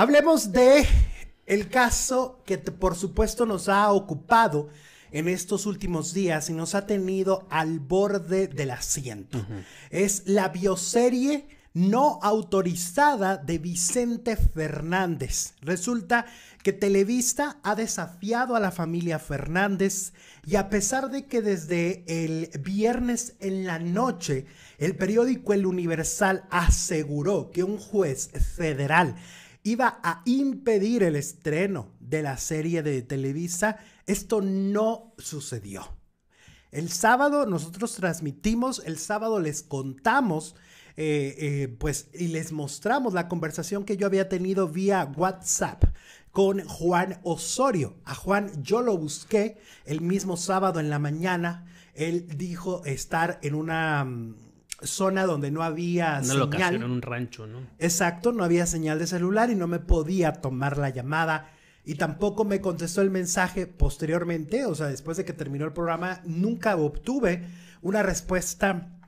Hablemos de el caso que por supuesto nos ha ocupado en estos últimos días y nos ha tenido al borde del asiento. Es la bioserie no autorizada de Vicente Fernández. Resulta que Televista ha desafiado a la familia Fernández y a pesar de que desde el viernes en la noche el periódico El Universal aseguró que un juez federal iba a impedir el estreno de la serie de Televisa, esto no sucedió. El sábado nosotros transmitimos, el sábado les contamos, eh, eh, pues, y les mostramos la conversación que yo había tenido vía WhatsApp con Juan Osorio. A Juan yo lo busqué el mismo sábado en la mañana. Él dijo estar en una mm, zona donde no había Una señal. en un rancho, ¿no? Exacto, no había señal de celular y no me podía tomar la llamada y tampoco me contestó el mensaje posteriormente, o sea, después de que terminó el programa, nunca obtuve una respuesta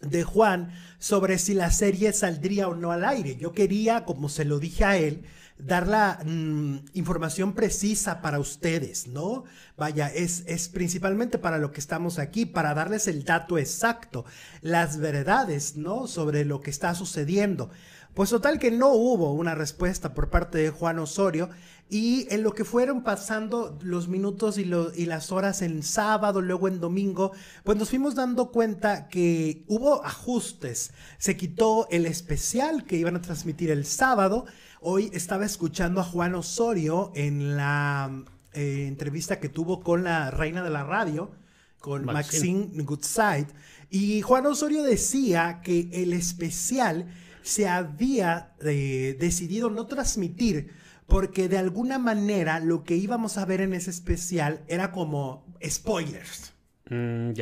de Juan sobre si la serie saldría o no al aire. Yo quería, como se lo dije a él, dar la mm, información precisa para ustedes, ¿no? Vaya, es, es principalmente para lo que estamos aquí, para darles el dato exacto, las verdades, ¿no? Sobre lo que está sucediendo. Pues total que no hubo una respuesta por parte de Juan Osorio y en lo que fueron pasando los minutos y, las horas en sábado, luego en domingo, pues nos fuimos dando cuenta que hubo ajustes. Se quitó el especial que iban a transmitir el sábado. Hoy estaba escuchando a Juan Osorio en la eh, entrevista que tuvo con la reina de la radio, con Maxine Goodside. Y Juan Osorio decía que el especial se había eh, decidido no transmitir porque de alguna manera lo que íbamos a ver en ese especial era como spoilers. Mm,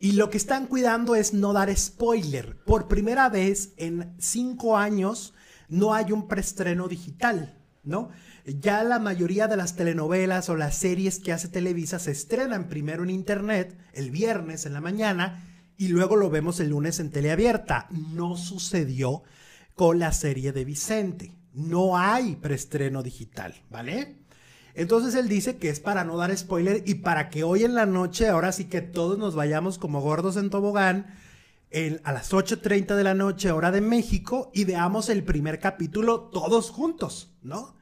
y lo que están cuidando es no dar spoiler. Por primera vez en cinco años no hay un preestreno digital, ¿no? Ya la mayoría de las telenovelas o las series que hace Televisa se estrenan primero en internet el viernes en la mañana y luego lo vemos el lunes en teleabierta. No sucedió con la serie de Vicente. No hay preestreno digital, ¿vale? Entonces él dice que es para no dar spoiler y para que hoy en la noche, ahora sí que todos nos vayamos como gordos en tobogán, a las 8.30 de la noche, hora de México, y veamos el primer capítulo todos juntos, ¿no?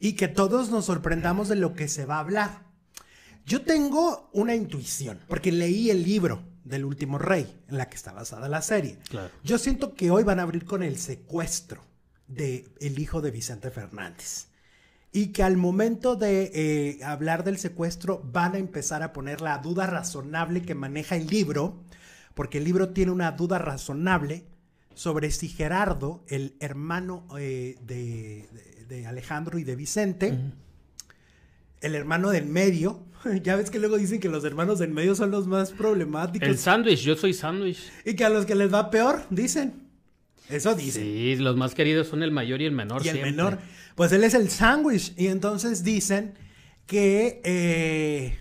Y que todos nos sorprendamos de lo que se va a hablar. Yo tengo una intuición, porque leí el libro, del último rey, en la que está basada la serie. Yo siento que hoy van a abrir con el secuestro del el hijo de Vicente Fernández. Y que al momento de eh, hablar del secuestro van a empezar a poner la duda razonable que maneja el libro, porque el libro tiene una duda razonable sobre si Gerardo, el hermano eh, de, de, Alejandro y de Vicente, el hermano del medio. Ya ves que luego dicen que los hermanos del medio son los más problemáticos. El sándwich, yo soy sándwich. Y que a los que les va peor, dicen. Eso dicen. Sí, los más queridos son el mayor y el menor. Y el menor. Pues él es el sándwich. Y entonces dicen que eh,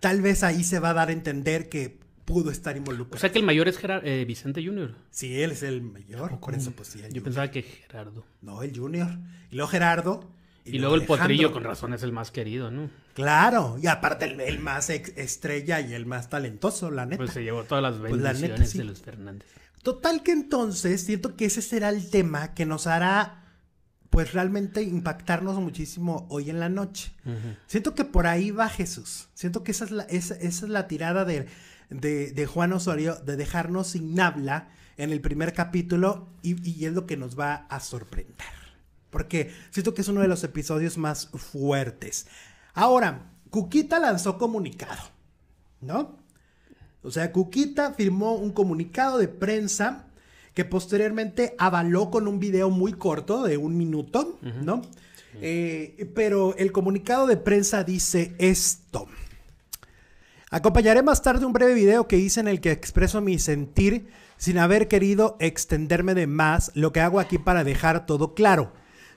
tal vez ahí se va a dar a entender que pudo estar involucrado. O sea que el mayor es eh, Vicente Junior. Sí, él es el mayor. Por eso, pues, yo pensaba que Gerardo. No, el Junior. Y luego Gerardo y, luego el potrillo, con razón, es el más querido, ¿no? Claro, y aparte el, más estrella y el más talentoso, la neta. Pues se llevó todas las pues bendiciones de los Fernández. Total que entonces, siento que ese será el tema que nos hará pues realmente impactarnos muchísimo hoy en la noche. Siento que por ahí va Jesús. Siento que esa es la, tirada de, Juan Osorio, de dejarnos sin habla en el primer capítulo y es lo que nos va a sorprender. Porque siento que es uno de los episodios más fuertes. Ahora, Cuquita lanzó comunicado, ¿no? O sea, Cuquita firmó un comunicado de prensa que posteriormente avaló con un video muy corto de un minuto, ¿no? Eh, pero el comunicado de prensa dice esto. Acompañaré más tarde un breve video que hice en el que expreso mi sentir sin haber querido extenderme de más. Lo que hago aquí para dejar todo claro.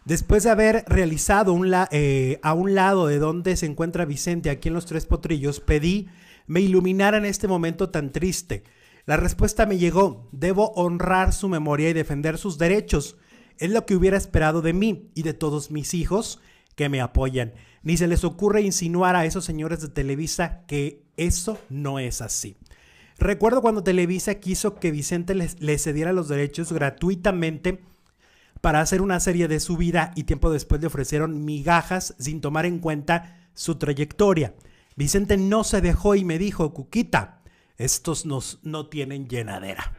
Después de haber realizado eh, a un lado de donde se encuentra Vicente, aquí en Los Tres Potrillos, pedí me en este momento tan triste. La respuesta me llegó, debo honrar su memoria y defender sus derechos. Es lo que hubiera esperado de mí y de todos mis hijos que me apoyan. Ni se les ocurre insinuar a esos señores de Televisa que eso no es así. Recuerdo cuando Televisa quiso que Vicente le cediera los derechos gratuitamente para hacer una serie de su vida y tiempo después le ofrecieron migajas sin tomar en cuenta su trayectoria. Vicente no se dejó y me dijo, Cuquita, estos nos, no tienen llenadera.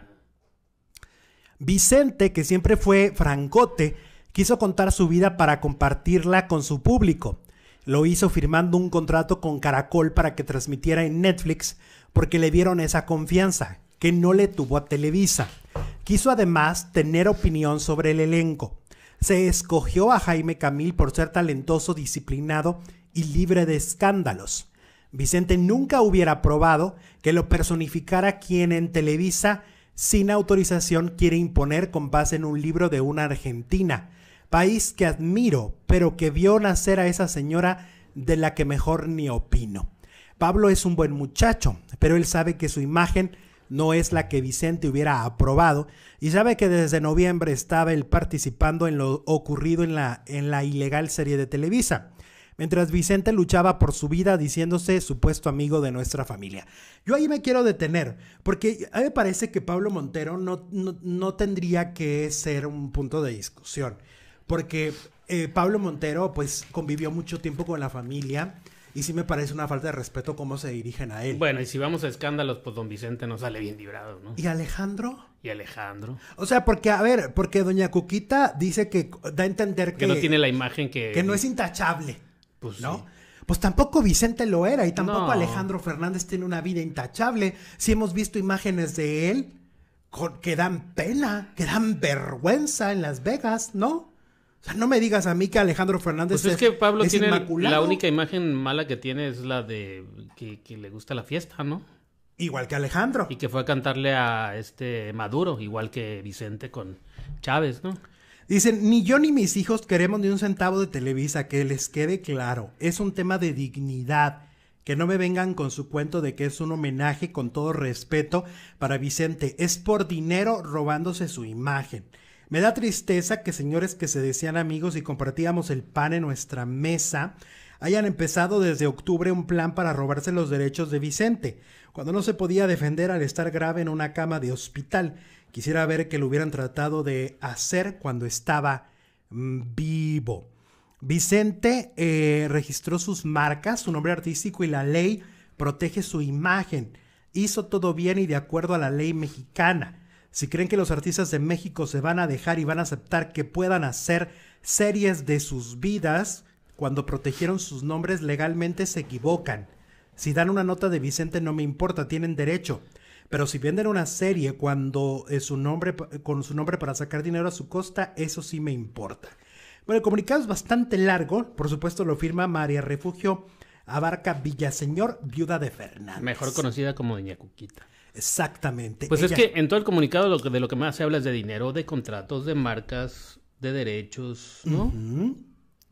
Vicente, que siempre fue francote, quiso contar su vida para compartirla con su público. Lo hizo firmando un contrato con Caracol para que transmitiera en Netflix porque le dieron esa confianza, que no le tuvo a Televisa. Quiso además tener opinión sobre el elenco. Se escogió a Jaime Camil por ser talentoso, disciplinado y libre de escándalos. Vicente nunca hubiera probado que lo personificara quien en Televisa sin autorización quiere imponer con base en un libro de una Argentina, país que admiro, pero que vio nacer a esa señora de la que mejor ni opino. Pablo es un buen muchacho, pero él sabe que su imagen no es la que Vicente hubiera aprobado y sabe que desde noviembre estaba él participando en lo ocurrido en la, en la ilegal serie de Televisa mientras Vicente luchaba por su vida diciéndose supuesto amigo de nuestra familia. Yo ahí me quiero detener, porque a mí me parece que Pablo Montero no, tendría que ser un punto de discusión, porque eh, Pablo Montero pues convivió mucho tiempo con la familia, y sí me parece una falta de respeto cómo se dirigen a él. Bueno, y si vamos a escándalos, pues don Vicente no sale bien librado, ¿no? ¿Y Alejandro? ¿Y Alejandro? O sea, porque, a ver, porque doña Cuquita dice que da a entender que... Que no tiene la imagen que... Que no es intachable. Pues ¿no? Sí. Pues tampoco Vicente lo era y tampoco Alejandro Fernández tiene una vida intachable. Si hemos visto imágenes de él que dan pena, que dan vergüenza en Las Vegas, ¿no? O sea, no me digas a mí que Alejandro Fernández pues es, es, que Pablo tiene la única imagen mala que tiene es la de que, que, le gusta la fiesta, ¿no? Igual que Alejandro. Y que fue a cantarle a este Maduro, igual que Vicente con Chávez, ¿no? Dicen, ni yo ni mis hijos queremos ni un centavo de Televisa, que les quede claro, es un tema de dignidad. Que no me vengan con su cuento de que es un homenaje con todo respeto para Vicente. Es por dinero robándose su imagen. Me da tristeza que señores que se decían amigos y compartíamos el pan en nuestra mesa hayan empezado desde octubre un plan para robarse los derechos de Vicente, cuando no se podía defender al estar grave en una cama de hospital. Quisiera ver que lo hubieran tratado de hacer cuando estaba mm, vivo. Vicente eh, registró sus marcas, su nombre artístico y la ley protege su imagen. Hizo todo bien y de acuerdo a la ley mexicana si creen que los artistas de México se van a dejar y van a aceptar que puedan hacer series de sus vidas cuando protegieron sus nombres legalmente, se equivocan. Si dan una nota de Vicente no me importa, tienen derecho. Pero si venden una serie cuando es eh, su nombre, con su nombre para sacar dinero a su costa, eso sí me importa. Bueno, el comunicado es bastante largo, por supuesto lo firma María Refugio Abarca Villaseñor, viuda de Fernández. Mejor conocida como Doña Cuquita. Exactamente. Pues es que en todo el comunicado de lo que más se habla es de dinero, de contratos, de marcas, de derechos, ¿no?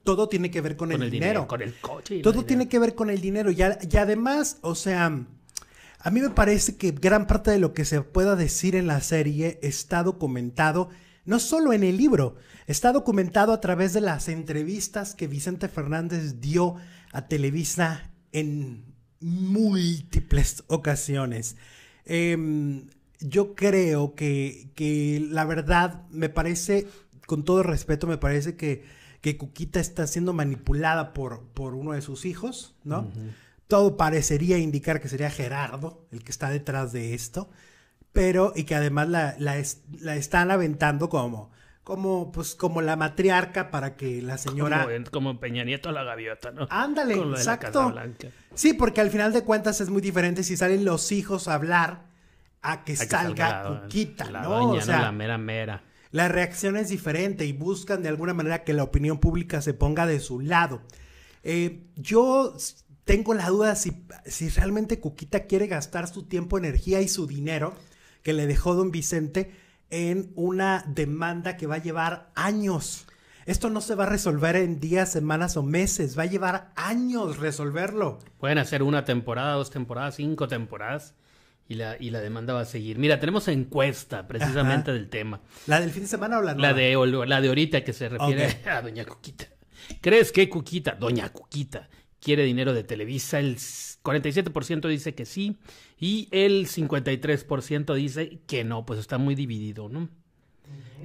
Todo tiene que ver con, el, dinero. Con el coche. Todo tiene que ver con el dinero. Y, y, además, o sea, a mí me parece que gran parte de lo que se pueda decir en la serie está documentado, no solo en el libro, está documentado a través de las entrevistas que Vicente Fernández dio a Televisa en múltiples ocasiones. Em, yo creo que, la verdad me parece, con todo respeto, me parece que, que Cuquita está siendo manipulada por, por uno de sus hijos, ¿no? Todo parecería indicar que sería Gerardo el que está detrás de esto, pero y que además la, la están aventando como como pues como la matriarca para que la señora como, Peña Nieto a la gaviota, ¿no? Ándale, Con exacto. De la Casa sí, porque al final de cuentas es muy diferente si salen los hijos a hablar a que, salga, Cuquita, la, ¿no? la mera mera. La reacción es diferente y buscan de alguna manera que la opinión pública se ponga de su lado. Eh, yo tengo la duda si, si realmente Cuquita quiere gastar su tiempo, energía y su dinero que le dejó don Vicente en una demanda que va a llevar años. Esto no se va a resolver en días, semanas o meses, va a llevar años resolverlo. Pueden hacer una temporada, dos temporadas, cinco temporadas y la, y la demanda va a seguir. Mira, tenemos encuesta precisamente del tema. ¿La del fin de semana o la La de, la de ahorita que se refiere a Doña Cuquita. ¿Crees que Cuquita, Doña Cuquita, quiere dinero de Televisa, el 47% dice que sí y el 53% dice que no, pues está muy dividido, ¿no?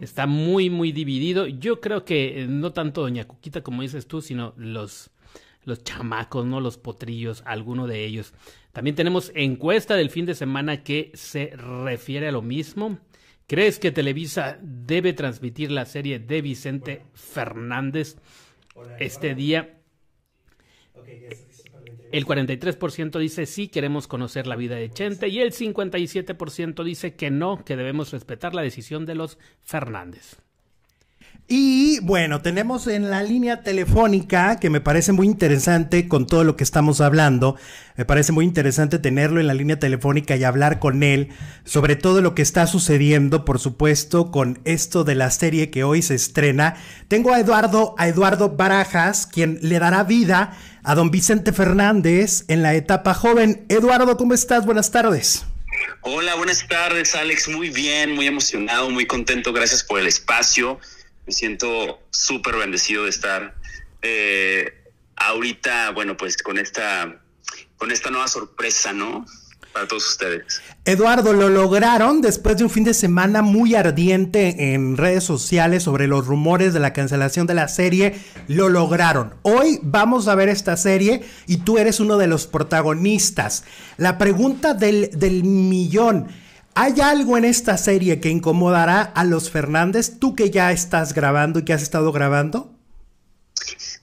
Está muy, muy dividido. Yo creo que eh, no tanto Doña Cuquita como dices tú, sino los, los chamacos, ¿no? Los potrillos, alguno de ellos. También tenemos encuesta del fin de semana que se refiere a lo mismo. ¿Crees que Televisa debe transmitir la serie de Vicente Fernández? este día el 43% dice sí, queremos conocer la vida de Chente y el 57% dice que no, que debemos respetar la decisión de los Fernández. Y bueno, tenemos en la línea telefónica, que me parece muy interesante con todo lo que estamos hablando, me parece muy interesante tenerlo en la línea telefónica y hablar con él sobre todo lo que está sucediendo, por supuesto, con esto de la serie que hoy se estrena. Tengo a Eduardo, a Eduardo Barajas, quien le dará vida a don Vicente Fernández en la etapa joven. Eduardo, ¿cómo estás? Buenas tardes. Hola, buenas tardes, Alex. Muy bien, muy emocionado, muy contento. Gracias por el espacio. Me siento súper bendecido de estar eh, ahorita, bueno, pues con esta, con esta nueva sorpresa, ¿no? para todos ustedes. Eduardo, lo lograron después de un fin de semana muy ardiente en redes sociales sobre los rumores de la cancelación de la serie. Lo lograron. Hoy vamos a ver esta serie y tú eres uno de los protagonistas. La pregunta del, del millón. Hay algo en esta serie que incomodará a los Fernández, tú que ya estás grabando y que has estado grabando.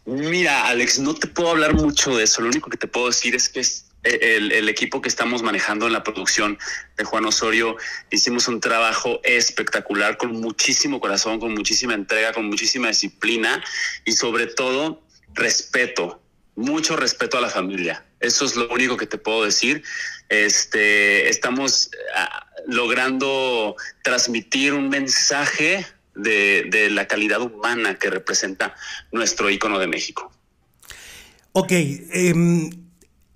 Mira, Alex, no te puedo hablar mucho de eso. Lo único que te puedo decir es que eh, el, equipo que estamos manejando en la producción de Juan Osorio, hicimos un trabajo espectacular con muchísimo corazón, con muchísima entrega, con muchísima disciplina y sobre todo respeto mucho respeto a la familia. Eso es lo único que te puedo decir. Este, estamos ah, logrando transmitir un mensaje de, la calidad humana que representa nuestro icono de México. Ok, em,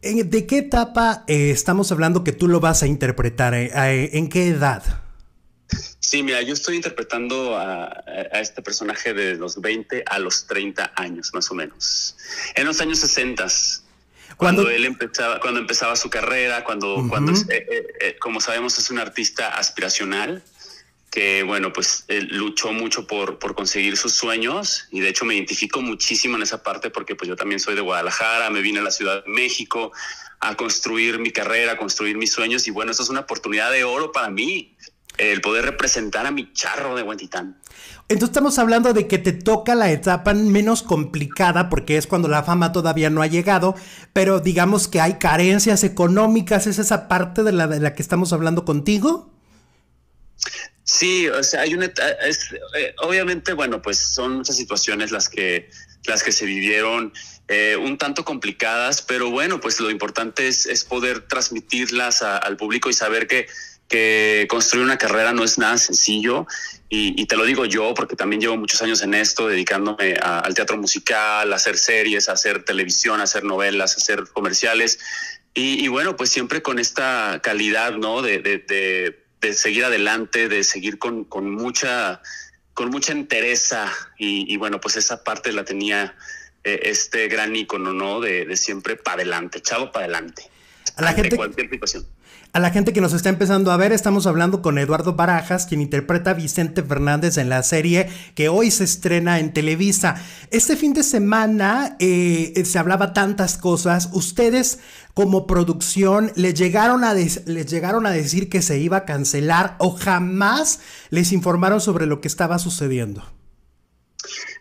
¿De qué etapa eh, estamos hablando que tú lo vas a interpretar? Eh, eh, ¿En qué edad? Sí, mira, yo estoy interpretando a, este personaje de los 20 a los 30 años, más o menos. En los años 60, cuando, él empezaba, cuando empezaba su carrera, cuando, cuando eh, eh, eh, como sabemos, es un artista aspiracional que, bueno, pues luchó mucho por, conseguir sus sueños y de hecho me identifico muchísimo en esa parte porque pues yo también soy de Guadalajara, me vine a la Ciudad de México a construir mi carrera, a construir mis sueños y bueno, eso es una oportunidad de oro para mí el poder representar a mi charro de Huentitán. Entonces estamos hablando de que te toca la etapa menos complicada porque es cuando la fama todavía no ha llegado, pero digamos que hay carencias económicas, ¿es esa parte de la, de la que estamos hablando contigo? Sí, o sea, hay una, es, eh, obviamente, bueno, pues son muchas situaciones las que, las que se vivieron eh, un tanto complicadas, pero bueno, pues lo importante es, es poder transmitirlas al público y saber que que construir una carrera no es nada sencillo y, te lo digo yo porque también llevo muchos años en esto, dedicándome al teatro musical, a hacer series, a hacer televisión, a hacer novelas, a hacer comerciales y, bueno, pues siempre con esta calidad, ¿no? De, seguir adelante, de seguir con, mucha con mucha entereza y, bueno, pues esa parte la tenía eh, este gran ícono, ¿no? De, siempre para adelante, chavo para adelante. A la cualquier situación. A la gente que nos está empezando a ver, estamos hablando con Eduardo Barajas, quien interpreta a Vicente Fernández en la serie que hoy se estrena en Televisa. Este fin de semana eh, se hablaba tantas cosas. Ustedes, como producción, le llegaron, a les llegaron a decir que se iba a cancelar o jamás les informaron sobre lo que estaba sucediendo.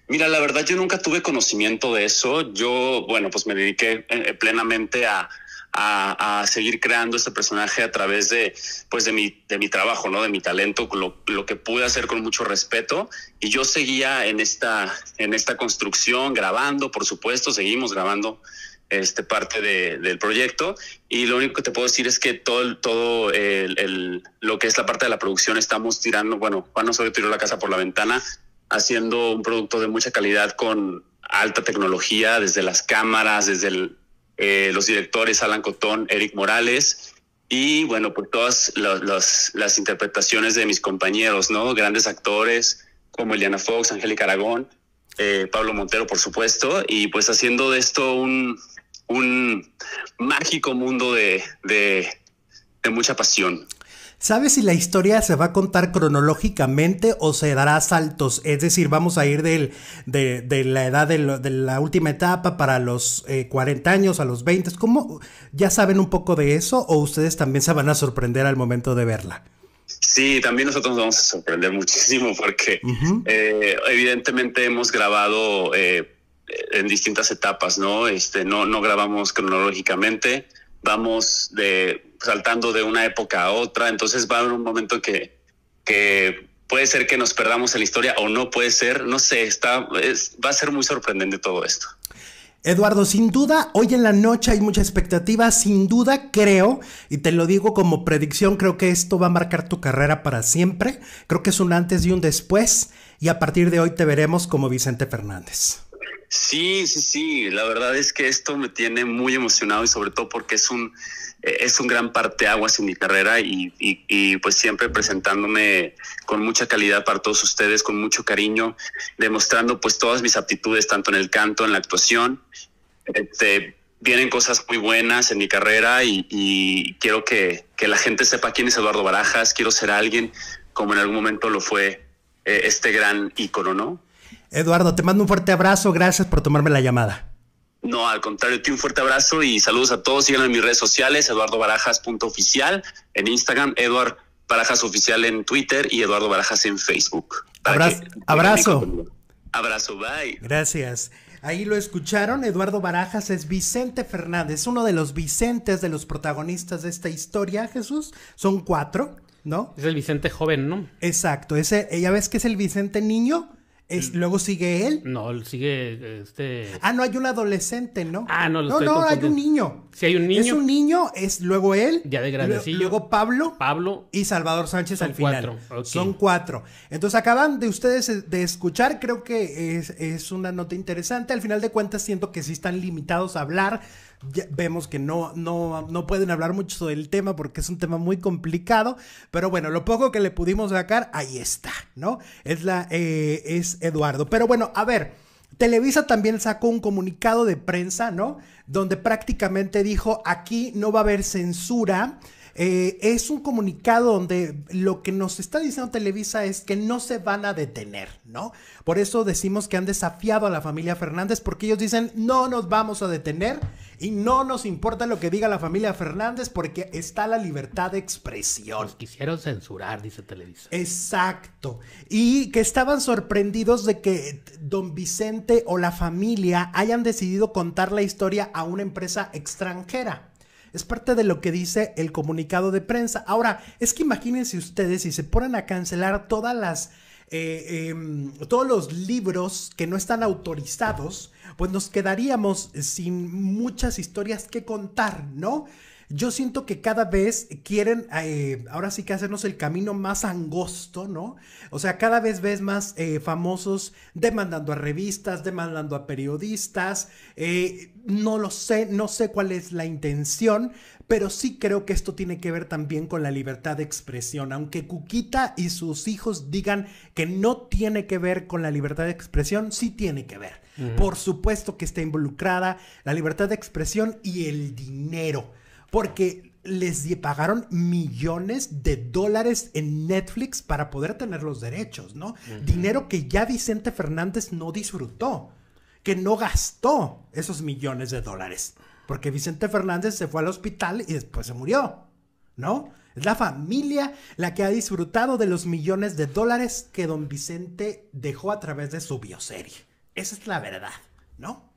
Mira, la verdad yo nunca tuve conocimiento de eso. Yo, bueno, pues me dediqué eh, plenamente a a, seguir creando este personaje a través de, pues de, mi, de mi trabajo, ¿no? de mi talento, lo, que pude hacer con mucho respeto. Y yo seguía en esta, en esta construcción, grabando, por supuesto, seguimos grabando este, parte de, del proyecto. Y lo único que te puedo decir es que todo, todo el, el, lo que es la parte de la producción estamos tirando, bueno, Juan Osorio tiró la casa por la ventana, haciendo un producto de mucha calidad con alta tecnología, desde las cámaras, desde el, eh, los directores Alan Cotón, Eric Morales, y bueno, por pues todas las, interpretaciones de mis compañeros, ¿no? Grandes actores como Eliana Fox, Angélica Aragón, eh, Pablo Montero, por supuesto, y pues haciendo de esto un, mágico mundo de mucha pasión. ¿Sabe si la historia se va a contar cronológicamente o se dará saltos? Es decir, vamos a ir de, la edad de, la última etapa para los 40 eh, años a los 20. ¿Cómo? ¿Ya saben un poco de eso o ustedes también se van a sorprender al momento de verla? Sí, también nosotros nos vamos a sorprender muchísimo porque eh, evidentemente hemos grabado eh, en distintas etapas, ¿no? Este, no, no grabamos cronológicamente, vamos de saltando de una época a otra, entonces va a haber un momento que, que puede ser que nos perdamos en la historia o no puede ser, no sé, está, va a ser muy sorprendente todo esto. Eduardo, sin duda, hoy en la noche hay mucha expectativa, sin duda creo, y te lo digo como predicción, creo que esto va a marcar tu carrera para siempre, creo que es un antes y un después, y a partir de hoy te veremos como Vicente Fernández. Sí, sí, sí, la verdad es que esto me tiene muy emocionado y sobre todo porque es un, es un gran parteaguas en mi carrera y, pues siempre presentándome con mucha calidad para todos ustedes, con mucho cariño, demostrando pues todas mis aptitudes, tanto en el canto, en la actuación. Este, vienen cosas muy buenas en mi carrera y, quiero que, la gente sepa quién es Eduardo Barajas, quiero ser alguien como en algún momento lo fue eh, este gran ícono, ¿no? Eduardo, te mando un fuerte abrazo, gracias por tomarme la llamada. No, al contrario, te un fuerte abrazo y saludos a todos. Síganme en mis redes sociales, eduardobarajas.oficial en Instagram, Eduardo Barajas Oficial en Twitter y Eduardo Barajas en Facebook. Abrazo. abrazo. abrazo, bye. Gracias. Ahí lo escucharon, Eduardo Barajas es Vicente Fernández, uno de los Vicentes de los protagonistas de esta historia, Jesús. Son cuatro, ¿no? Es el Vicente joven, ¿no? Exacto, ese, ¿Ella eh, ves que es el Vicente niño, es, luego sigue él. No, sigue este. Ah, no, hay un adolescente, ¿no? Ah, no, No, no, hay un niño. Si hay un niño. Es un niño, es luego él. Ya de grandecillo. Luego Pablo. Pablo. Y Salvador Sánchez al final. Cuatro. Son cuatro. Entonces acaban de ustedes eh, de escuchar, creo que es, es una nota interesante. Al final de cuentas, siento que sí están limitados a hablar vemos que no, no, no pueden hablar mucho del tema porque es un tema muy complicado, pero bueno, lo poco que le pudimos sacar, ahí está, ¿no? Es, la, eh, es Eduardo. Pero bueno, a ver. Televisa también sacó un comunicado de prensa, ¿no? Donde prácticamente dijo, aquí no va a haber censura, eh, es un comunicado donde lo que nos está diciendo Televisa es que no se van a detener, ¿no? Por eso decimos que han desafiado a la familia Fernández porque ellos dicen no nos vamos a detener y no nos importa lo que diga la familia Fernández porque está la libertad de expresión. Los quisieron censurar, dice Televisa. Exacto. Y que estaban sorprendidos de que don Vicente o la familia hayan decidido contar la historia a una empresa extranjera. Es parte de lo que dice el comunicado de prensa. Ahora, es que imagínense ustedes si se ponen a cancelar todas las... Eh, em, todos los libros que no están autorizados, pues nos quedaríamos sin muchas historias que contar, ¿no? yo siento que cada vez quieren, eh, ahora sí que hacernos el camino más angosto, ¿no? O sea, cada vez ves más eh, famosos demandando a revistas, demandando a periodistas, eh, no lo sé, no sé cuál es la intención, pero sí creo que esto tiene que ver también con la libertad de expresión, aunque Cuquita y sus hijos digan que no tiene que ver con la libertad de expresión, sí tiene que ver. Por supuesto que está involucrada la libertad de expresión y el dinero porque les pagaron millones de dólares en Netflix para poder tener los derechos, ¿no? Dinero que ya Vicente Fernández no disfrutó, que no gastó esos millones de dólares, porque Vicente Fernández se fue al hospital y después se murió, ¿no? Es la familia la que ha disfrutado de los millones de dólares que don Vicente dejó a través de su bioserie. Esa es la verdad, ¿no?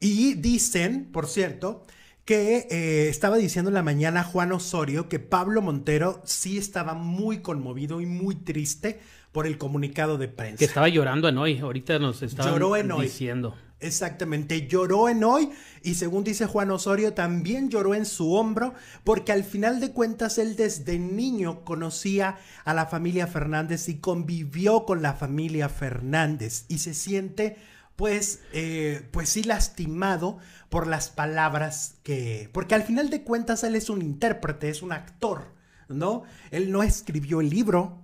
Y dicen, por cierto, que eh, estaba diciendo en la mañana Juan Osorio que Pablo Montero sí estaba muy conmovido y muy triste por el comunicado de prensa. Que estaba llorando en hoy, ahorita nos estaba diciendo. Exactamente, lloró en hoy y según dice Juan Osorio también lloró en su hombro porque al final de cuentas él desde niño conocía a la familia Fernández y convivió con la familia Fernández y se siente pues, eh, pues sí lastimado por las palabras que... Porque al final de cuentas él es un intérprete, es un actor, ¿no? Él no escribió el libro,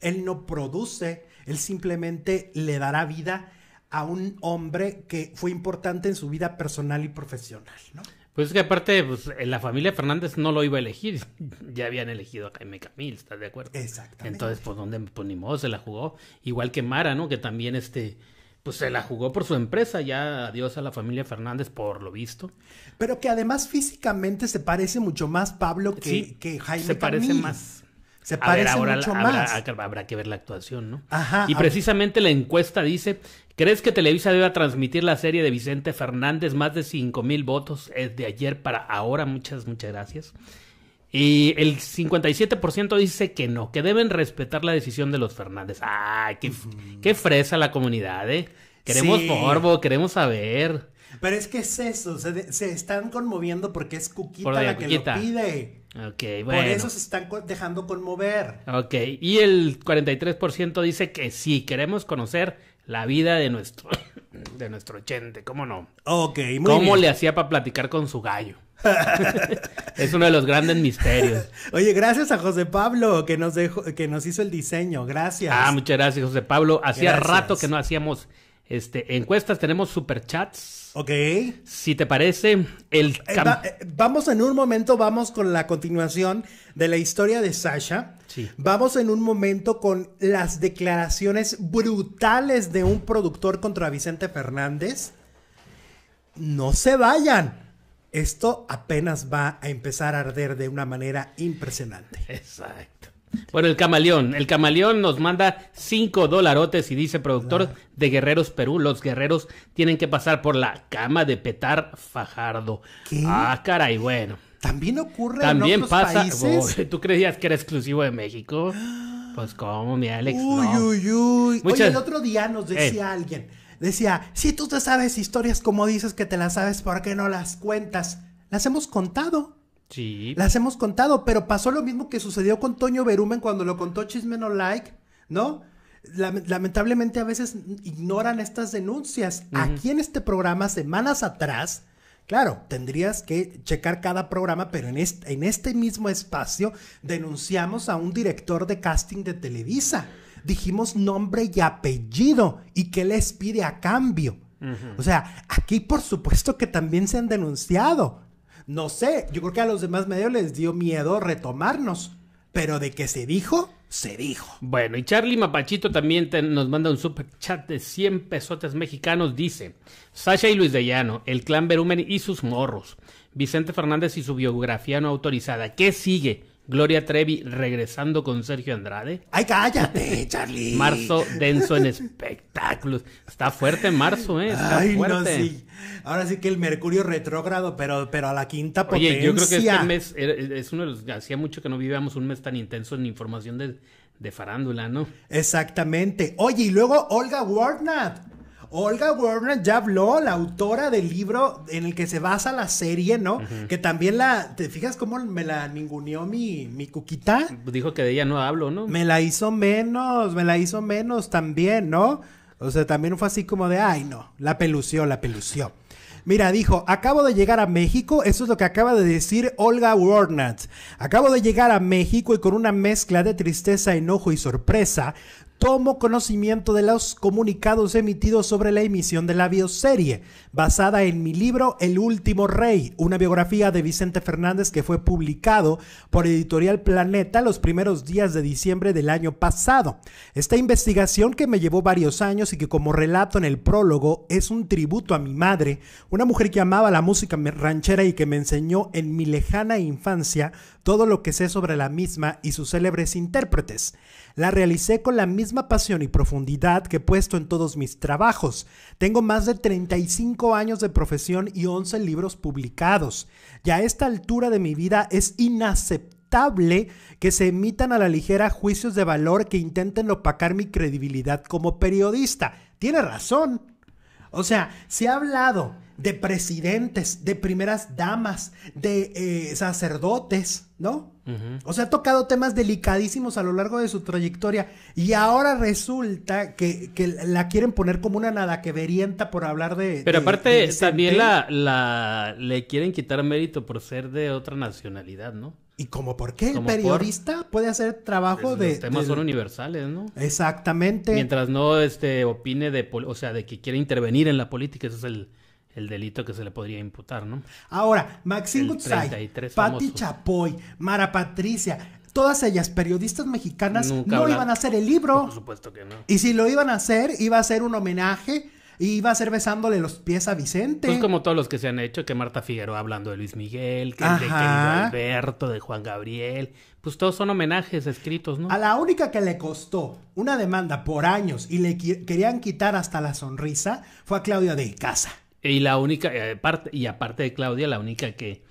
él no produce, él simplemente le dará vida a un hombre que fue importante en su vida personal y profesional, ¿no? Pues es que aparte, pues, en la familia Fernández no lo iba a elegir. ya habían elegido a Jaime Camil, ¿estás de acuerdo? Exactamente. Entonces, por pues, donde pues, ni se la jugó. Igual que Mara, ¿no? Que también este pues se la jugó por su empresa, ya adiós a la familia Fernández por lo visto. Pero que además físicamente se parece mucho más Pablo que, sí, que Jaime. Se parece más. Se parece mucho más. Habrá, que ver la actuación, ¿no? Ajá. Y precisamente la encuesta dice, ¿crees que Televisa debe transmitir la serie de Vicente Fernández? Más de cinco mil votos es de ayer para ahora. Muchas, muchas gracias. Y el 57% dice que no, que deben respetar la decisión de los Fernández. ¡Ay, qué, fresa la comunidad, eh! Queremos porbo, queremos saber. Pero es que es eso, se, están conmoviendo porque es Cuquita la que lo pide. Okay, bueno. Por eso se están dejando conmover. Ok, y el 43% dice que sí, queremos conocer la vida de nuestro, de nuestro chente, ¿cómo no? Ok, ¿Cómo le hacía para platicar con su gallo? es uno de los grandes misterios. Oye, gracias a José Pablo que nos dejó, que nos hizo el diseño. Gracias. Ah, muchas gracias, José Pablo. Hacía rato que no hacíamos este, encuestas, tenemos superchats. Ok. Si te parece, el... Eh, eh, vamos en un momento, vamos con la continuación de la historia de Sasha. Vamos en un momento con las declaraciones brutales de un productor contra Vicente Fernández. No se vayan esto apenas va a empezar a arder de una manera impresionante. Exacto. Bueno, el camaleón. El camaleón nos manda cinco dolarotes y dice, productor de Guerreros Perú, los guerreros tienen que pasar por la cama de Petar Fajardo. ¿Qué? Ah, caray, bueno. También ocurre También en otros pasa, países. ¿Tú creías que era exclusivo de México? Pues cómo, mi Alex. Uy, uy, uy. Oye, el otro día nos decía eh. alguien decía, si tú te sabes historias como dices que te las sabes, ¿por qué no las cuentas? Las hemos contado. Sí. Las hemos contado, pero pasó lo mismo que sucedió con Toño Berumen cuando lo contó Chisme No Like, ¿no? lamentablemente a veces ignoran estas denuncias. Aquí en este programa, semanas atrás, claro, tendrías que checar cada programa, pero en este, en este mismo espacio denunciamos a un director de casting de Televisa dijimos nombre y apellido y que les pide a cambio. O sea, aquí por supuesto que también se han denunciado. No sé, yo creo que a los demás medios les dio miedo retomarnos, pero de que se dijo, se dijo. Bueno, y Charlie Mapachito también nos manda un super chat de 100 pesotes mexicanos. Dice: Sasha y Luis de Llano, el clan Berumen y sus morros, Vicente Fernández y su biografía no autorizada. ¿Qué sigue? Gloria Trevi regresando con Sergio Andrade. ¡Ay, cállate, Charlie! Marzo denso en espectáculos. Está fuerte en marzo, ¿eh? Está Ay, No, sí. Ahora sí que el Mercurio retrógrado, pero, pero a la quinta potencia. Oye, yo creo que este mes es uno de los... Hacía mucho que no vivíamos un mes tan intenso en información de, de farándula, ¿no? Exactamente. Oye, y luego Olga Warnat Olga Werner ya habló, la autora del libro en el que se basa la serie, ¿no? Que también la, ¿te fijas cómo me la ninguneó mi, mi cuquita? Dijo que de ella no hablo, ¿no? Me la hizo menos, me la hizo menos también, ¿no? O sea, también fue así como de, ay, no, la pelució, la pelució. Mira, dijo, acabo de llegar a México, eso es lo que acaba de decir Olga Warnat. Acabo de llegar a México y con una mezcla de tristeza, enojo y sorpresa, tomo conocimiento de los comunicados emitidos sobre la emisión de la bioserie, basada en mi libro El Último Rey, una biografía de Vicente Fernández que fue publicado por Editorial Planeta los primeros días de diciembre del año pasado. Esta investigación que me llevó varios años y que como relato en el prólogo es un tributo a mi madre, una mujer que amaba la música ranchera y que me enseñó en mi lejana infancia todo lo que sé sobre la misma y sus célebres intérpretes. La realicé con la misma misma pasión y profundidad que he puesto en todos mis trabajos. Tengo más de 35 años de profesión y 11 libros publicados. Ya a esta altura de mi vida es inaceptable que se emitan a la ligera juicios de valor que intenten opacar mi credibilidad como periodista. Tiene razón. O sea, se ha hablado de presidentes, de primeras damas, de eh, sacerdotes, ¿no? O sea, ha tocado temas delicadísimos a lo largo de su trayectoria y ahora resulta que, que la quieren poner como una nada que verienta por hablar de... Pero aparte Daniela también la, le quieren quitar mérito por ser de otra nacionalidad, ¿no? ¿Y como por qué el periodista puede hacer trabajo de... Los temas son universales, ¿no? Exactamente. Mientras no este, opine de... O sea, de que quiere intervenir en la política, eso es el, el delito que se le podría imputar, ¿no? Ahora, Maxine Gutzai, Patti Chapoy, Mara Patricia, todas ellas periodistas mexicanas no iban a hacer el libro. Por supuesto que no. Y si lo iban a hacer, iba a ser un homenaje y iba a ser besándole los pies a Vicente. Pues como todos los que se han hecho, que Marta Figueroa hablando de Luis Miguel, que de Alberto, de Juan Gabriel. Pues todos son homenajes escritos, ¿no? A la única que le costó una demanda por años y le querían quitar hasta la sonrisa fue a Claudia de Icaza. Y la única, aparte, eh, y aparte de Claudia, la única que,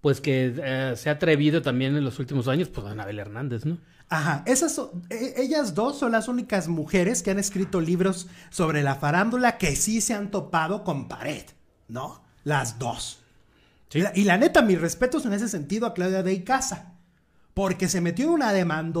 pues que eh, se ha atrevido también en los últimos años, pues Anabel Hernández, ¿no? Ajá, esas e, ellas dos son las únicas mujeres que han escrito libros sobre la farándula que sí se han topado con pared, ¿no? Las dos. Y la neta, mis respetos en ese sentido a Claudia de Icaza. Porque se metió en una demanda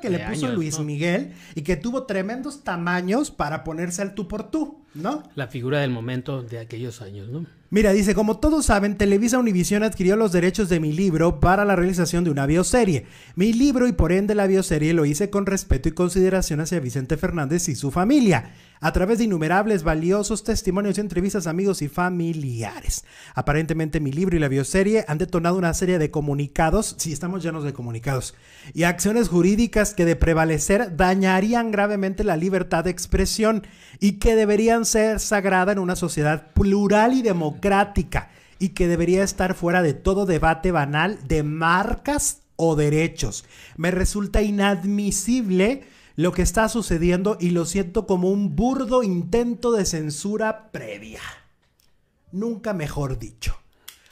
que le puso Luis Miguel y que tuvo tremendos tamaños para ponerse al tú por tú. ¿no? La figura del momento de aquellos años, Mira, dice, como todos saben, Televisa Univisión adquirió los derechos de mi libro para la realización de una bioserie. Mi libro y por ende la bioserie lo hice con respeto y consideración hacia Vicente Fernández y su familia, a través de innumerables valiosos testimonios y entrevistas amigos y familiares. Aparentemente mi libro y la bioserie han detonado una serie de comunicados, si estamos llenos de comunicados, y acciones jurídicas que de prevalecer dañarían gravemente la libertad de expresión y que deberían ser sagrada en una sociedad plural y democrática y que debería estar fuera de todo debate banal de marcas o derechos. Me resulta inadmisible lo que está sucediendo y lo siento como un burdo intento de censura previa. Nunca mejor dicho.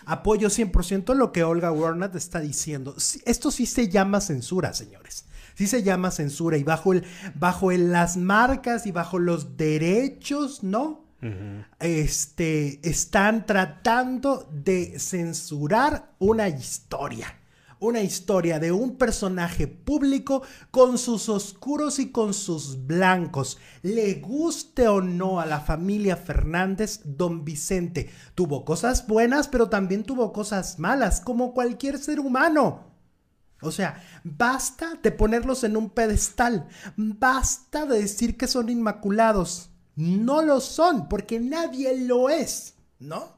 Apoyo 100% lo que Olga warner está diciendo. Esto sí se llama censura, señores. Sí se llama censura y bajo, el, bajo las marcas y bajo los derechos, ¿no? Este, están tratando de censurar una historia una historia de un personaje público con sus oscuros y con sus blancos. Le guste o no a la familia Fernández, don Vicente tuvo cosas buenas, pero también tuvo cosas malas, como cualquier ser humano. O sea, basta de ponerlos en un pedestal, basta de decir que son inmaculados. No lo son, porque nadie lo es, ¿no?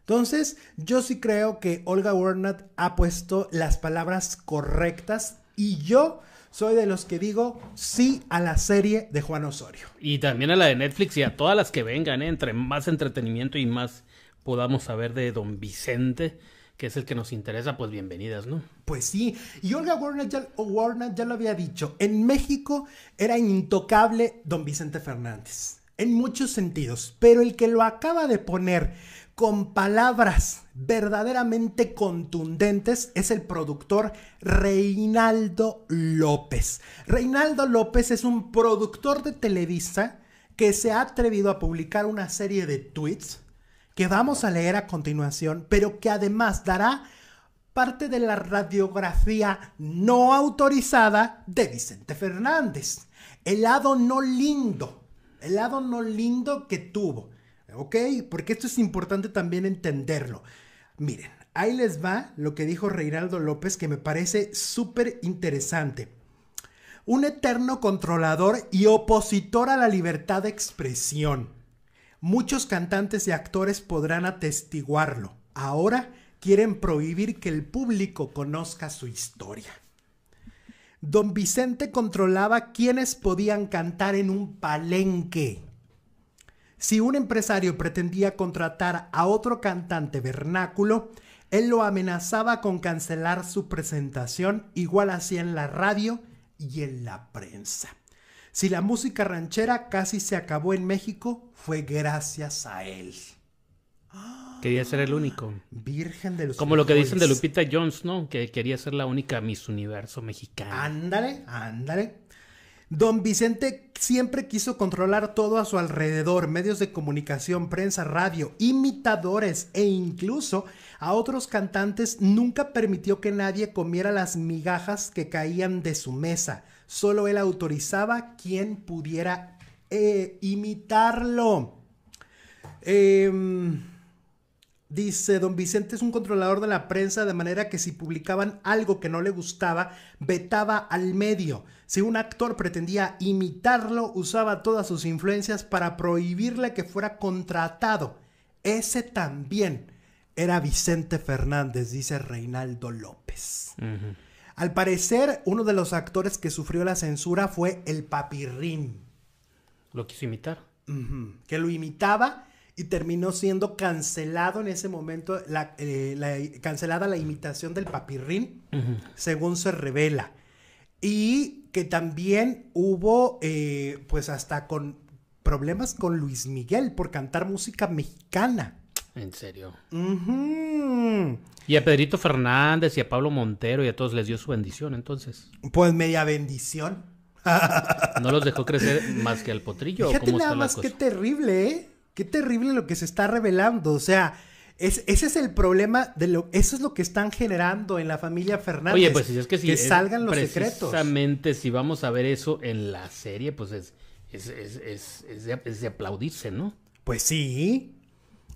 Entonces, yo sí creo que Olga Wernat ha puesto las palabras correctas y yo soy de los que digo sí a la serie de Juan Osorio. Y también a la de Netflix y a todas las que vengan, ¿eh? entre más entretenimiento y más podamos saber de don Vicente que es el que nos interesa, pues bienvenidas, ¿no? Pues sí, y Olga Warner ya, lo había dicho, en México era intocable don Vicente Fernández, en muchos sentidos, pero el que lo acaba de poner con palabras verdaderamente contundentes es el productor Reinaldo López. Reinaldo López es un productor de Televisa que se ha atrevido a publicar una serie de tweets que vamos a leer a continuación, pero que además dará parte de la radiografía no autorizada de Vicente Fernández. El lado no lindo, el lado no lindo que tuvo, ¿ok? Porque esto es importante también entenderlo. Miren, ahí les va lo que dijo Reinaldo López que me parece súper interesante. Un eterno controlador y opositor a la libertad de expresión Muchos cantantes y actores podrán atestiguarlo. Ahora quieren prohibir que el público conozca su historia. Don Vicente controlaba quiénes podían cantar en un palenque. Si un empresario pretendía contratar a otro cantante vernáculo, él lo amenazaba con cancelar su presentación, igual hacía en la radio y en la prensa. Si la música ranchera casi se acabó en México, fue gracias a él. Quería ser el único. Virgen de los Como lo que dicen de Lupita Jones, ¿no? Que quería ser la única Miss Universo mexicana. Ándale, ándale. Don Vicente siempre quiso controlar todo a su alrededor, medios de comunicación, prensa, radio, imitadores e incluso a otros cantantes nunca permitió que nadie comiera las migajas que caían de su mesa. Solo él autorizaba quien pudiera eh, imitarlo. Eh, Dice, don Vicente es un controlador de la prensa, de manera que si publicaban algo que no le gustaba, vetaba al medio. Si un actor pretendía imitarlo, usaba todas sus influencias para prohibirle que fuera contratado. Ese también era Vicente Fernández, dice Reinaldo López. Al parecer, uno de los actores que sufrió la censura fue el papirrín. Lo quiso imitar. Que lo imitaba y terminó siendo cancelado en ese momento, la, eh, cancelada la imitación del papirrín, según se revela. Y que también hubo, eh, pues hasta con problemas con Luis Miguel por cantar música mexicana. En serio. Y a Pedrito Fernández y a Pablo Montero y a todos les dio su bendición, entonces. Pues media bendición. no los dejó crecer más que al potrillo. Fíjate nada más que terrible, ¿eh? qué terrible lo que se está revelando. O sea, ese es el problema de lo, eso es lo que están generando en la familia Fernández. Oye, pues si es que si que salgan los secretos. Precisamente si vamos a ver eso en la serie, pues es, es, es, es de, aplaudirse, ¿no? Pues sí.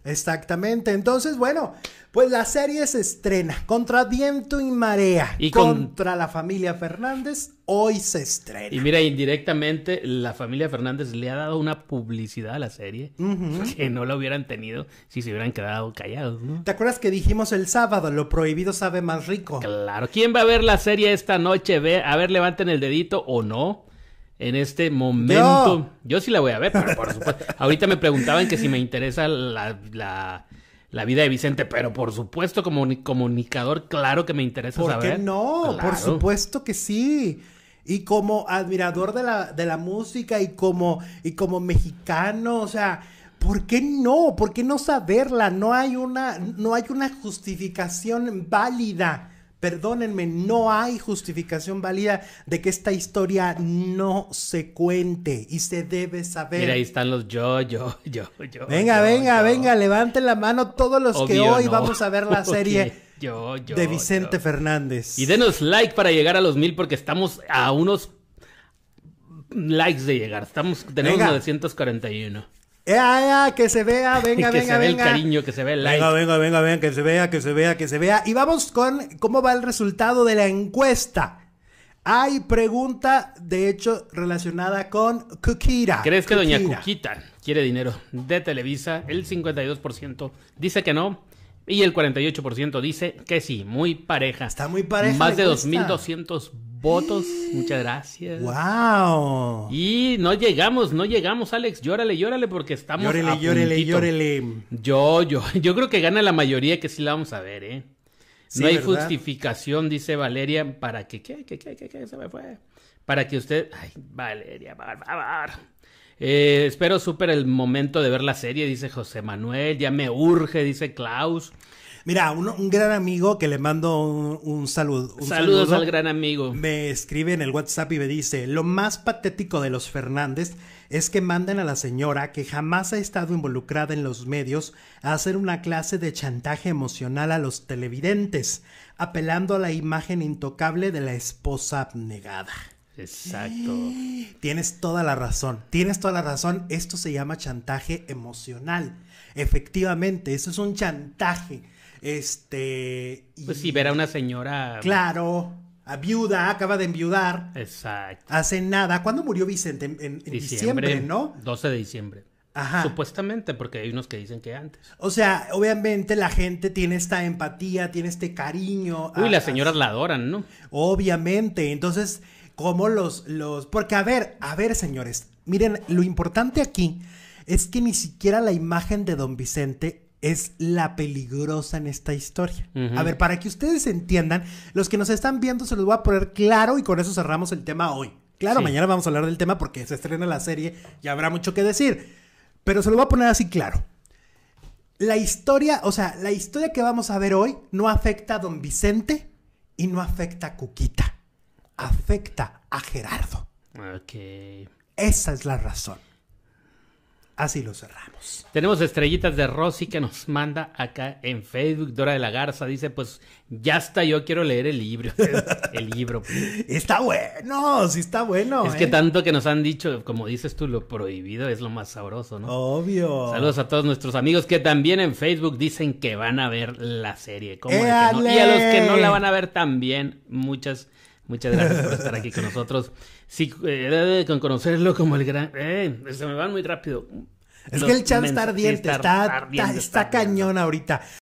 Exactamente. Entonces, bueno, pues la serie se estrena contra viento y marea y contra la familia Fernández hoy se estrena. Y mira, indirectamente la familia Fernández le ha dado una publicidad a la serie que no la hubieran tenido si se hubieran quedado callados, ¿no? ¿Te acuerdas que dijimos el sábado, lo prohibido sabe más rico? Claro, ¿quién va a ver la serie esta noche? a ver, levanten el dedito o no. En este momento, yo, sí la voy a ver, pero por supuesto. Ahorita me preguntaban que si me interesa la, la vida de Vicente, pero por supuesto como comunicador, claro que me interesa saber. ¿Por qué no? Por supuesto que sí. Y como admirador de la, música y como, y como mexicano, o sea, ¿por qué no? ¿Por qué no saberla? No hay una, no hay una justificación válida. Perdónenme, no hay justificación válida de que esta historia no se cuente y se debe saber. Mira, ahí están los yo, yo, yo, yo. Venga, venga, venga, levanten la mano todos los que hoy vamos a ver la serie. De Vicente Fernández. Y denos like para llegar a los mil porque estamos a unos likes de llegar. Estamos, tenemos venga. 941. Eh, ah, eh, ah, que se vea! ¡Venga, venga, se venga! el cariño, que se vea el like. Venga, venga, venga, que se vea, que se vea, que se vea. Y vamos con cómo va el resultado de la encuesta. Hay pregunta, de hecho, relacionada con Cuquita. ¿Crees que doña Cuquita quiere dinero de Televisa? El 52% dice que no, y el 48% dice que sí, muy pareja. Está muy pareja. Más de 2.200 votos. Muchas gracias. ¡Wow! Y no llegamos, no llegamos, Alex. Llórale, llórale, porque estamos. Llórele, a Llórale, Yo, yo, yo creo que gana la mayoría que sí la vamos a ver, ¿eh? no hay justificación, dice Valeria, para que, ¿qué, qué, qué, qué, qué, se me fue? Para que usted, ay, Valeria, bárbaro. Eh, espero super el momento de ver la serie, dice José Manuel. Ya me urge, dice Klaus. Mira, un, un gran amigo que le mando un, saludo. Saludos al gran amigo. Me escribe en el WhatsApp y me dice: Lo más patético de los Fernández es que manden a la señora, que jamás ha estado involucrada en los medios, a hacer una clase de chantaje emocional a los televidentes, apelando a la imagen intocable de la esposa abnegada. Exacto. Tienes toda la razón. Tienes toda la razón. Esto se llama chantaje emocional. Efectivamente, eso es un chantaje. Este. Pues si ver a una señora. Claro. A viuda, acaba de enviudar. Exacto. Hace nada. ¿Cuándo murió Vicente? En, diciembre, ¿no? 12 de diciembre. Ajá. Supuestamente, porque hay unos que dicen que antes. O sea, obviamente la gente tiene esta empatía, tiene este cariño. Uy, las señoras la adoran, ¿no? Obviamente. Entonces, como los, los... Porque a ver, a ver señores, miren, lo importante aquí es que ni siquiera la imagen de don Vicente es la peligrosa en esta historia. A ver, para que ustedes entiendan, los que nos están viendo se los voy a poner claro y con eso cerramos el tema hoy. Claro, mañana vamos a hablar del tema porque se estrena la serie y habrá mucho que decir. Pero se lo voy a poner así claro. La historia, o sea, la historia que vamos a ver hoy no afecta a don Vicente y no afecta a Cuquita afecta a Gerardo. Ok. Esa es la razón. Así lo cerramos. Tenemos estrellitas de Rosy que nos manda acá en Facebook. Dora de la Garza dice, pues ya está, yo quiero leer el libro. El libro. está bueno, sí está bueno. Es que ¿eh? tanto que nos han dicho, como dices tú, lo prohibido es lo más sabroso, ¿no? Obvio. Saludos a todos nuestros amigos que también en Facebook dicen que van a ver la serie. Y a los que no la van a ver también, muchas Muchas gracias por estar aquí con nosotros. Sí, eh, con conocerlo como el gran... Eh, se me van muy rápido. Es que el chat está ardiente, está cañón ahorita.